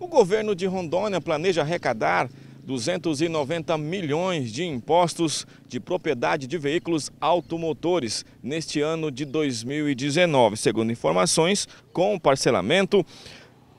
O governo de Rondônia planeja arrecadar 290 milhões de impostos de propriedade de veículos automotores neste ano de 2019, segundo informações, com parcelamento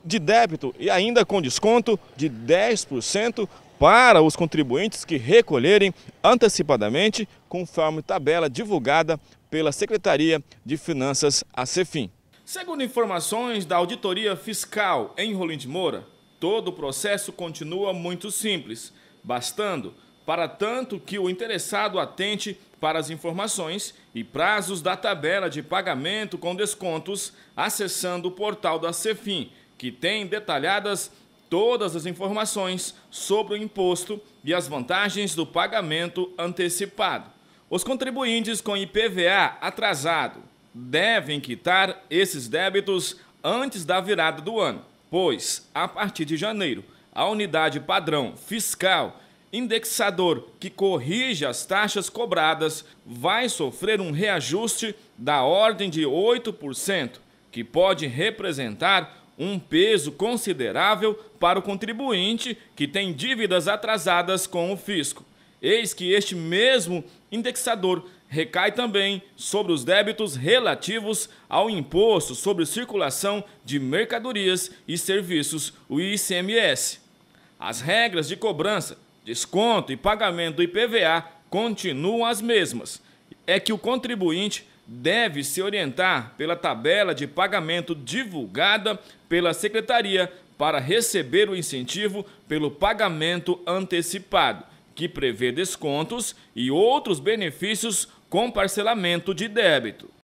de débito e ainda com desconto de 10% para os contribuintes que recolherem antecipadamente, conforme tabela divulgada pela Secretaria de Finanças, a CEFIM. Segundo informações da auditoria fiscal em Rolim de Moura, todo o processo continua muito simples, bastando para tanto que o interessado atente para as informações e prazos da tabela de pagamento com descontos, acessando o portal da Cefim, que tem detalhadas todas as informações sobre o imposto e as vantagens do pagamento antecipado. Os contribuintes com IPVA atrasado, devem quitar esses débitos antes da virada do ano, pois, a partir de janeiro, a unidade padrão fiscal indexador que corrige as taxas cobradas vai sofrer um reajuste da ordem de 8%, que pode representar um peso considerável para o contribuinte que tem dívidas atrasadas com o fisco. Eis que este mesmo indexador recai também sobre os débitos relativos ao imposto sobre circulação de mercadorias e serviços, o ICMS. As regras de cobrança, desconto e pagamento do IPVA continuam as mesmas. É que o contribuinte deve se orientar pela tabela de pagamento divulgada pela Secretaria para receber o incentivo pelo pagamento antecipado que prevê descontos e outros benefícios com parcelamento de débito.